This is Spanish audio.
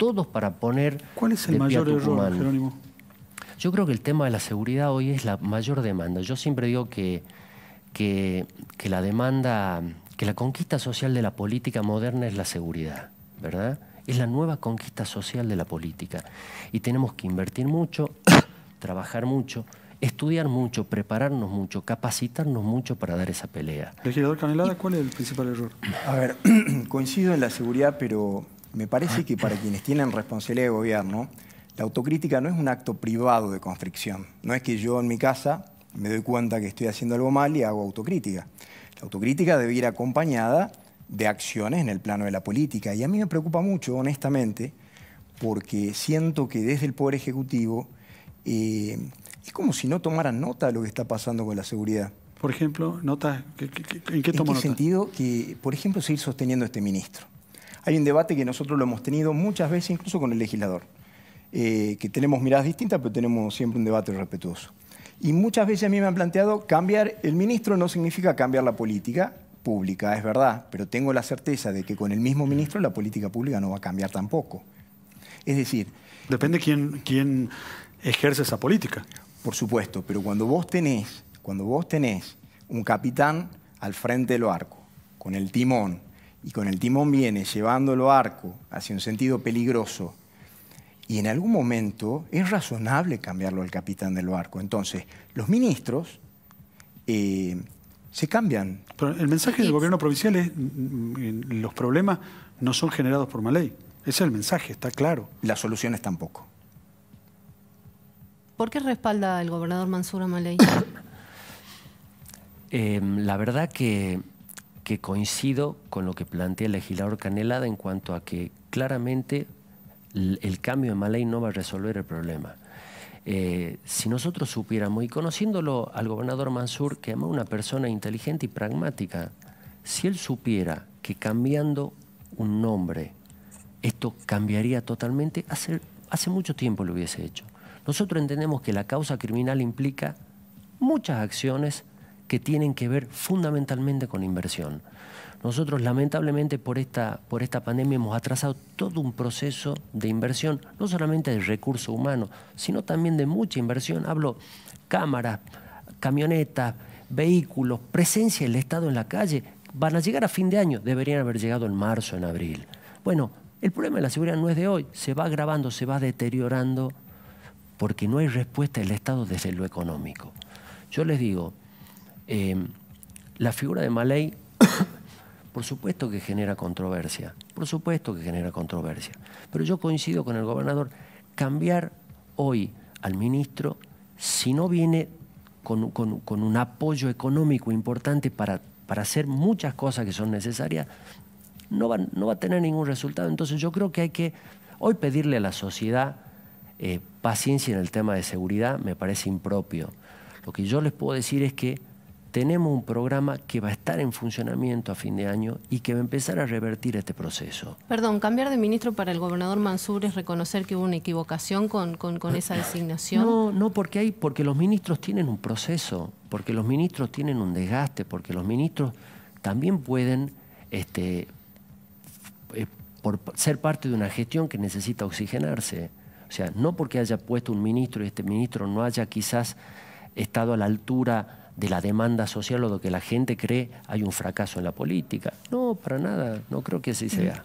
todos para poner. ¿Cuál es el mayor error, Jerónimo? Yo creo que el tema de la seguridad hoy es la mayor demanda. Yo siempre digo que, que, la demanda, que la conquista social de la política moderna es la seguridad, ¿verdad? Es la nueva conquista social de la política. Y tenemos que invertir mucho, trabajar mucho, estudiar mucho, prepararnos mucho, capacitarnos mucho para dar esa pelea. Legislador Canelada, ¿cuál es el principal error? A ver, coincido en la seguridad, pero me parece que para quienes tienen responsabilidad de gobierno, la autocrítica no es un acto privado de constricción. No es que yo en mi casa me doy cuenta que estoy haciendo algo mal y hago autocrítica. La autocrítica debe ir acompañada de acciones en el plano de la política. Y a mí me preocupa mucho, honestamente, porque siento que desde el Poder Ejecutivo eh, es como si no tomaran nota de lo que está pasando con la seguridad. Por ejemplo, nota, ¿en qué ¿En sentido que, por ejemplo, seguir sosteniendo a este ministro? Hay un debate que nosotros lo hemos tenido muchas veces, incluso con el legislador, eh, que tenemos miradas distintas, pero tenemos siempre un debate respetuoso. Y muchas veces a mí me han planteado cambiar, el ministro no significa cambiar la política pública, es verdad, pero tengo la certeza de que con el mismo ministro la política pública no va a cambiar tampoco. Es decir... Depende quién, quién ejerce esa política. Por supuesto, pero cuando vos tenés, cuando vos tenés un capitán al frente del barco, con el timón, y con el timón viene llevando el barco hacia un sentido peligroso, y en algún momento es razonable cambiarlo al capitán del barco. Entonces, los ministros eh, se cambian. el mensaje del gobierno provincial es mm, mm, mm, los problemas no son generados por Maley. Ese es el mensaje, está claro. Las soluciones tampoco. ¿Por qué respalda el gobernador Mansur a Maley? Eh, la verdad que que coincido con lo que plantea el legislador Canelada en cuanto a que claramente el cambio de Malay no va a resolver el problema. Eh, si nosotros supiéramos, y conociéndolo al gobernador Mansur, que es una persona inteligente y pragmática, si él supiera que cambiando un nombre esto cambiaría totalmente, hace mucho tiempo lo hubiese hecho. Nosotros entendemos que la causa criminal implica muchas acciones que tienen que ver fundamentalmente con inversión. Nosotros lamentablemente por esta, por esta pandemia hemos atrasado todo un proceso de inversión, no solamente de recurso humano, sino también de mucha inversión. Hablo cámaras, camionetas, vehículos, presencia del Estado en la calle. Van a llegar a fin de año, deberían haber llegado en marzo, en abril. Bueno, el problema de la seguridad no es de hoy, se va agravando, se va deteriorando porque no hay respuesta del Estado desde lo económico. Yo les digo, eh, la figura de Maley, por supuesto que genera controversia, por supuesto que genera controversia, pero yo coincido con el gobernador, cambiar hoy al ministro, si no viene con, un apoyo económico importante para, hacer muchas cosas que son necesarias, no va, a tener ningún resultado. Entonces yo creo que hay que hoy pedirle a la sociedad eh, paciencia en el tema de seguridad, me parece impropio. Lo que yo les puedo decir es que tenemos un programa que va a estar en funcionamiento a fin de año y que va a empezar a revertir este proceso. Perdón, cambiar de ministro para el gobernador Mansur es reconocer que hubo una equivocación con, esa designación. No, no, porque hay, porque los ministros tienen un proceso, porque los ministros tienen un desgaste, porque los ministros también pueden, este, eh, por ser parte de una gestión que necesita oxigenarse. O sea, no porque haya puesto un ministro y este ministro no haya quizás estado a la altura de la demanda social o de que la gente cree hay un fracaso en la política. No, para nada, no creo que así sea.